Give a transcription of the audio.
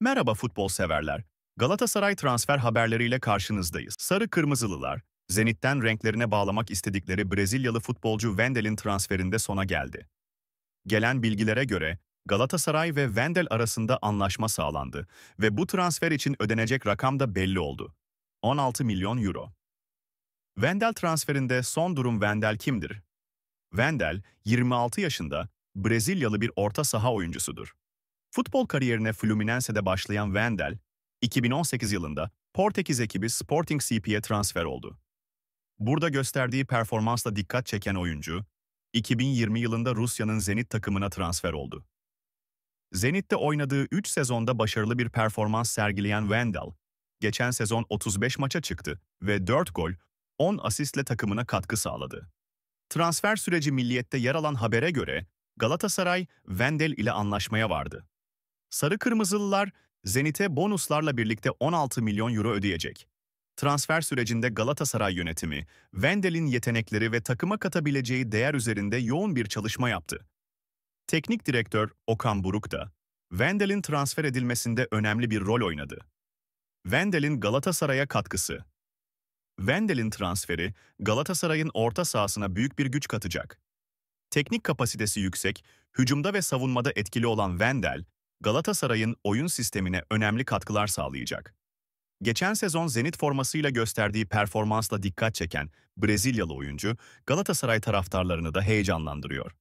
Merhaba futbol severler. Galatasaray transfer haberleriyle karşınızdayız. Sarı Kırmızılılar, Zenit'ten renklerine bağlamak istedikleri Brezilyalı futbolcu Wendel'in transferinde sona geldi. Gelen bilgilere göre Galatasaray ve Wendel arasında anlaşma sağlandı ve bu transfer için ödenecek rakam da belli oldu. 16 milyon euro. Wendel transferinde son durum Wendel kimdir? Wendel, 26 yaşında, Brezilyalı bir orta saha oyuncusudur. Futbol kariyerine Fluminense'de başlayan Wendel, 2018 yılında Portekiz ekibi Sporting CP'ye transfer oldu. Burada gösterdiği performansla dikkat çeken oyuncu, 2020 yılında Rusya'nın Zenit takımına transfer oldu. Zenit'te oynadığı 3 sezonda başarılı bir performans sergileyen Wendel, geçen sezon 35 maça çıktı ve 4 gol, 10 asistle takımına katkı sağladı. Transfer süreci milliyette yer alan habere göre Galatasaray, Wendel ile anlaşmaya vardı. Sarı Kırmızılılar, Zenit'e bonuslarla birlikte 16 milyon euro ödeyecek. Transfer sürecinde Galatasaray yönetimi, Wendel'in yetenekleri ve takıma katabileceği değer üzerinde yoğun bir çalışma yaptı. Teknik direktör Okan Buruk da, Wendel'in transfer edilmesinde önemli bir rol oynadı. Wendel'in Galatasaray'a katkısı Wendel'in transferi, Galatasaray'ın orta sahasına büyük bir güç katacak. Teknik kapasitesi yüksek, hücumda ve savunmada etkili olan Wendel, Galatasaray'ın oyun sistemine önemli katkılar sağlayacak. Geçen sezon Zenit formasıyla gösterdiği performansla dikkat çeken Brezilyalı oyuncu Galatasaray taraftarlarını da heyecanlandırıyor.